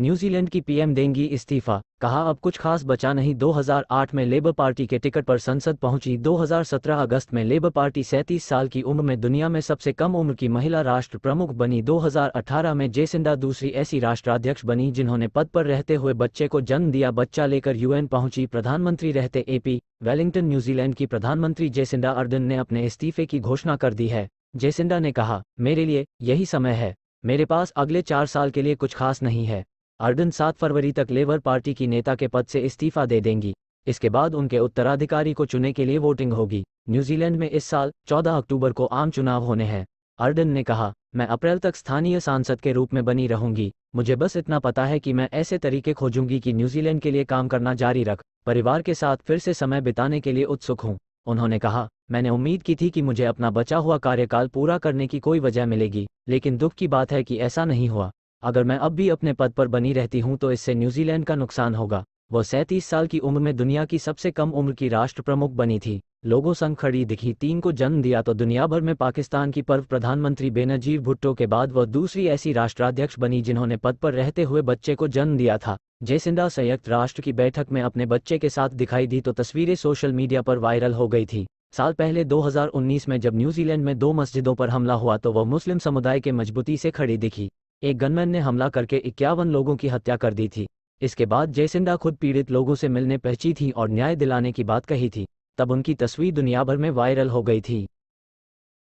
New Zealand की PM देंगी इस्तीफा कहा अब कुछ खास बचा नहीं 2008 में लेबर पार्टी के टिकट पर संसद पहुंची 2017 अगस्त में लेबर पार्टी सैंतीस साल की उम्र में दुनिया में सबसे कम उम्र की महिला राष्ट्र प्रमुख बनी 2018 में जेसिंडा दूसरी ऐसी राष्ट्राध्यक्ष बनी जिन्होंने पद पर रहते हुए बच्चे को जन्म दिया बच्चा लेकर यूएन पहुंची प्रधानमंत्री रहते एपी वेलिंगटन न्यूजीलैंड की प्रधानमंत्री जेसिंडा अर्दन ने अपने इस्तीफे की घोषणा कर दी है जेसिंडा ने कहा मेरे लिए यही समय है मेरे पास अगले चार साल के लिए कुछ खास नहीं है अर्डन सात फरवरी तक लेबर पार्टी की नेता के पद से इस्तीफा दे देंगी इसके बाद उनके उत्तराधिकारी को चुने के लिए वोटिंग होगी न्यूजीलैंड में इस साल 14 अक्टूबर को आम चुनाव होने हैं अर्डन ने कहा मैं अप्रैल तक स्थानीय सांसद के रूप में बनी रहूंगी मुझे बस इतना पता है कि मैं ऐसे तरीके खोजूंगी कि न्यूजीलैंड के लिए काम करना जारी रख परिवार के साथ फिर से समय बिताने के लिए उत्सुक हूँ उन्होंने कहा मैंने उम्मीद की थी कि मुझे अपना बचा हुआ कार्यकाल पूरा करने की कोई वजह मिलेगी लेकिन दुख की बात है कि ऐसा नहीं हुआ अगर मैं अब भी अपने पद पर बनी रहती हूं तो इससे न्यूजीलैंड का नुकसान होगा वह सैंतीस साल की उम्र में दुनिया की सबसे कम उम्र की राष्ट्र प्रमुख बनी थी लोगों संग खड़ी दिखी तीन को जन्म दिया तो दुनिया भर में पाकिस्तान की पर्व प्रधानमंत्री बेनजीर भुट्टो के बाद वह दूसरी ऐसी राष्ट्राध्यक्ष बनी जिन्होंने पद पर रहते हुए बच्चे को जन्म दिया था जयसिंदा संयुक्त राष्ट्र की बैठक में अपने बच्चे के साथ दिखाई दी तो तस्वीरें सोशल मीडिया पर वायरल हो गई थी साल पहले 2019 में जब न्यूजीलैंड में दो मस्जिदों पर हमला हुआ तो वह मुस्लिम समुदाय के मजबूती से खड़ी दिखी एक गनमैन ने हमला करके इक्यावन लोगों की हत्या कर दी थी इसके बाद जयसिंडा खुद पीड़ित लोगों से मिलने पहुंची थी और न्याय दिलाने की बात कही थी तब उनकी तस्वीर दुनिया भर में वायरल हो गई थी